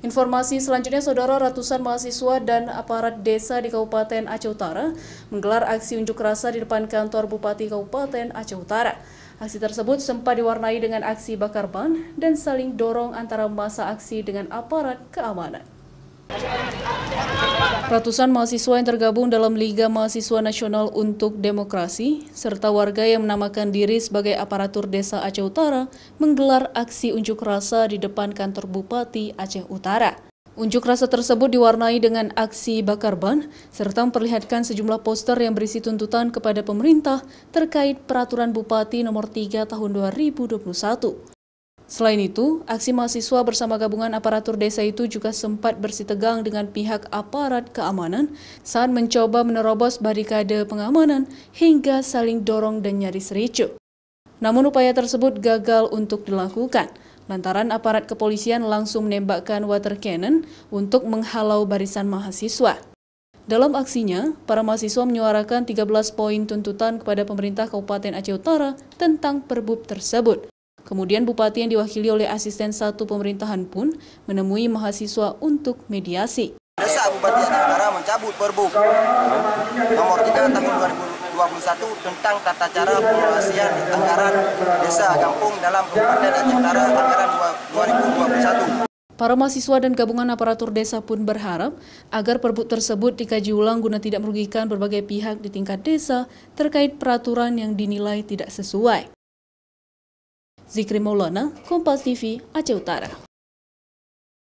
Informasi selanjutnya, saudara ratusan mahasiswa dan aparat desa di Kabupaten Aceh Utara menggelar aksi unjuk rasa di depan kantor Bupati Kabupaten Aceh Utara. Aksi tersebut sempat diwarnai dengan aksi bakar ban dan saling dorong antara masa aksi dengan aparat keamanan. Ratusan mahasiswa yang tergabung dalam Liga Mahasiswa Nasional untuk Demokrasi, serta warga yang menamakan diri sebagai aparatur desa Aceh Utara, menggelar aksi unjuk rasa di depan kantor Bupati Aceh Utara. Unjuk rasa tersebut diwarnai dengan aksi bakar ban, serta memperlihatkan sejumlah poster yang berisi tuntutan kepada pemerintah terkait peraturan Bupati nomor 3 tahun 2021. Selain itu, aksi mahasiswa bersama gabungan aparatur desa itu juga sempat bersitegang dengan pihak aparat keamanan saat mencoba menerobos barikade pengamanan hingga saling dorong dan nyaris ricu. Namun upaya tersebut gagal untuk dilakukan lantaran aparat kepolisian langsung menembakkan water cannon untuk menghalau barisan mahasiswa. Dalam aksinya, para mahasiswa menyuarakan 13 poin tuntutan kepada pemerintah Kabupaten Aceh Utara tentang perbub tersebut, Kemudian bupati yang diwakili oleh asisten satu pemerintahan pun menemui mahasiswa untuk mediasi. Desa Bupati Utara mencabut Perbu nomor 3 tahun 2021 tentang tata cara pengelolasian anggaran desa kampung dalam Kabupaten Aceh anggaran 2021. Para mahasiswa dan gabungan aparatur desa pun berharap agar perbu tersebut dikaji ulang guna tidak merugikan berbagai pihak di tingkat desa terkait peraturan yang dinilai tidak sesuai. Zikri Maulana, Kompas TV, Aceh Utara.